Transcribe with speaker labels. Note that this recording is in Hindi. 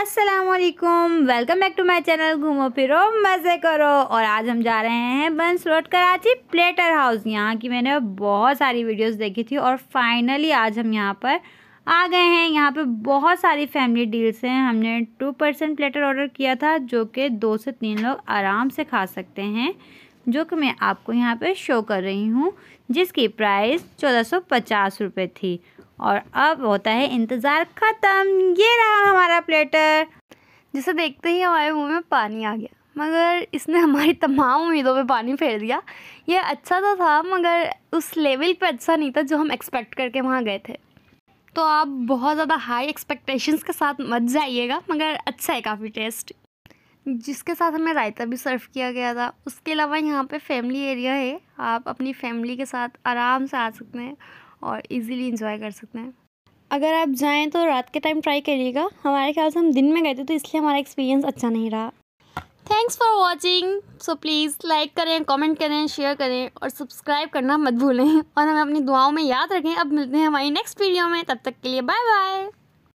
Speaker 1: असलकुम welcome back to my channel घूमो फिरो मज़े करो और आज हम जा रहे हैं Burns road Karachi platter house यहाँ की मैंने बहुत सारी वीडियोस देखी थी और फाइनली आज हम यहाँ पर आ गए हैं यहाँ पे बहुत सारी फैमिली डील्स हैं हमने टू परसेंट प्लेटर ऑर्डर किया था जो कि दो से तीन लोग आराम से खा सकते हैं जो कि मैं आपको यहाँ पर शो कर रही हूँ जिसकी प्राइस चौदह सौ पचास रुपये थी और अब होता है इंतज़ार ख़त्म ये रहा हमारा प्लेटर जिसे देखते ही हमारे मुंह में पानी आ गया मगर इसने हमारी
Speaker 2: तमाम उम्मीदों पे पानी फेर दिया ये अच्छा तो था मगर उस लेवल पे अच्छा नहीं था जो हम एक्सपेक्ट करके वहाँ गए थे तो आप बहुत ज़्यादा हाई एक्सपेक्टेशंस के साथ मत जाइएगा मगर अच्छा है काफ़ी टेस्ट जिसके साथ हमें रायता भी सर्व किया गया था उसके अलावा यहाँ पे फैमिली एरिया है आप अपनी फैमिली के साथ आराम से आ सकते हैं और इजीली इंजॉय कर सकते हैं अगर आप जाएँ तो रात के टाइम ट्राई करिएगा हमारे ख्याल से हम दिन में गए थे तो इसलिए हमारा एक्सपीरियंस अच्छा नहीं रहा thanks for watching so please like करें कॉमेंट करें शेयर करें और सब्सक्राइब करना मत भूलें और हमें अपनी दुआओं में याद रखें अब मिलते हैं हमारी नेक्स्ट वीडियो में तब तक के लिए बाय बाय